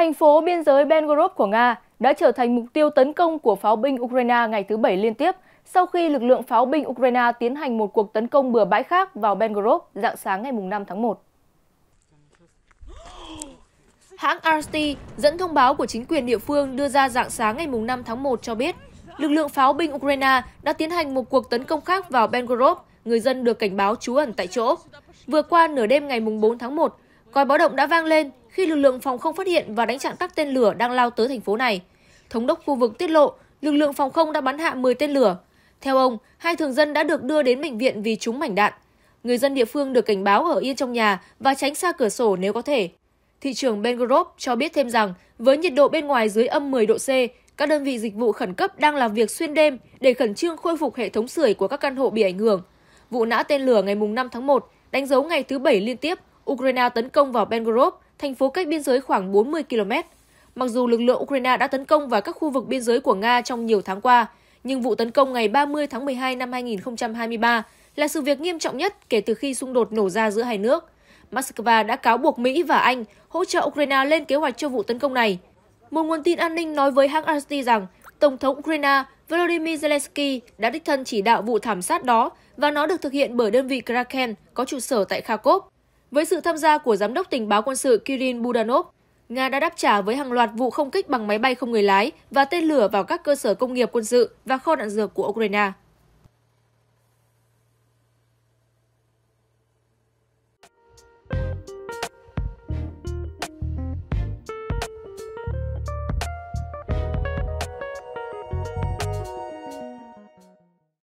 Thành phố biên giới Belgorod của Nga đã trở thành mục tiêu tấn công của pháo binh Ukraine ngày thứ Bảy liên tiếp sau khi lực lượng pháo binh Ukraine tiến hành một cuộc tấn công bừa bãi khác vào Belgorod dạng sáng ngày 5 tháng 1. Hãng RT dẫn thông báo của chính quyền địa phương đưa ra dạng sáng ngày 5 tháng 1 cho biết, lực lượng pháo binh Ukraine đã tiến hành một cuộc tấn công khác vào Belgorod, người dân được cảnh báo trú ẩn tại chỗ. Vừa qua nửa đêm ngày 4 tháng 1, Còi báo động đã vang lên khi lực lượng phòng không phát hiện và đánh chặn các tên lửa đang lao tới thành phố này. Thống đốc khu vực tiết lộ lực lượng phòng không đã bắn hạ 10 tên lửa. Theo ông, hai thường dân đã được đưa đến bệnh viện vì trúng mảnh đạn. Người dân địa phương được cảnh báo ở yên trong nhà và tránh xa cửa sổ nếu có thể. Thị trường Ben Grove cho biết thêm rằng, với nhiệt độ bên ngoài dưới âm 10 độ C, các đơn vị dịch vụ khẩn cấp đang làm việc xuyên đêm để khẩn trương khôi phục hệ thống sưởi của các căn hộ bị ảnh hưởng. Vụ nã tên lửa ngày 5 tháng 1 đánh dấu ngày thứ 7 liên tiếp Ukraine tấn công vào Belgorod, thành phố cách biên giới khoảng 40 km. Mặc dù lực lượng Ukraine đã tấn công vào các khu vực biên giới của Nga trong nhiều tháng qua, nhưng vụ tấn công ngày 30 tháng 12 năm 2023 là sự việc nghiêm trọng nhất kể từ khi xung đột nổ ra giữa hai nước. Moscow đã cáo buộc Mỹ và Anh hỗ trợ Ukraine lên kế hoạch cho vụ tấn công này. Một nguồn tin an ninh nói với hãng RT rằng Tổng thống Ukraine Volodymyr Zelensky đã đích thân chỉ đạo vụ thảm sát đó và nó được thực hiện bởi đơn vị Kraken có trụ sở tại Kharkov. Với sự tham gia của Giám đốc tình báo quân sự Kirin Budanov, Nga đã đáp trả với hàng loạt vụ không kích bằng máy bay không người lái và tên lửa vào các cơ sở công nghiệp quân sự và kho đạn dược của Ukraine.